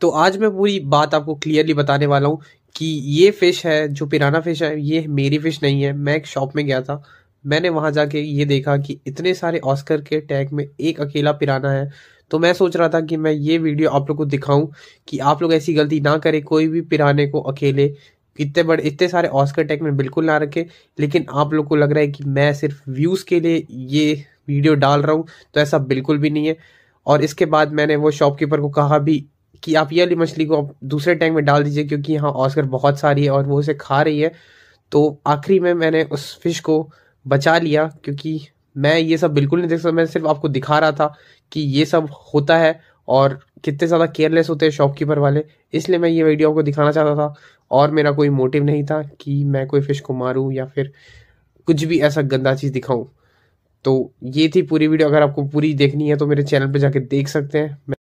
तो आज मैं पूरी बात आपको क्लियरली बताने वाला हूँ कि ये फ़िश है जो पिराना फ़िश है ये मेरी फ़िश नहीं है मैं एक शॉप में गया था मैंने वहाँ जाके ये देखा कि इतने सारे ऑस्कर के टैग में एक अकेला पिराना है तो मैं सोच रहा था कि मैं ये वीडियो आप लोग को दिखाऊं कि आप लोग ऐसी गलती ना करें कोई भी पिराने को अकेले इतने बड़े इतने सारे ऑस्कर टैग में बिल्कुल ना रखें लेकिन आप लोग को लग रहा है कि मैं सिर्फ व्यूज़ के लिए ये वीडियो डाल रहा हूँ तो ऐसा बिल्कुल भी नहीं है और इसके बाद मैंने वो शॉपकीपर को कहा भी कि आप ये वाली मछली को आप दूसरे टैंक में डाल दीजिए क्योंकि यहाँ ऑस्कर बहुत सारी है और वो उसे खा रही है तो आखिरी में मैंने उस फिश को बचा लिया क्योंकि मैं ये सब बिल्कुल नहीं देख सकता मैं सिर्फ आपको दिखा रहा था कि ये सब होता है और कितने ज़्यादा केयरलेस होते हैं शॉपकीपर वाले इसलिए मैं ये वीडियो आपको दिखाना चाहता था और मेरा कोई मोटिव नहीं था कि मैं कोई फ़िश को मारूं या फिर कुछ भी ऐसा गंदा चीज़ दिखाऊं तो ये थी पूरी वीडियो अगर आपको पूरी देखनी है तो मेरे चैनल पर जाके देख सकते हैं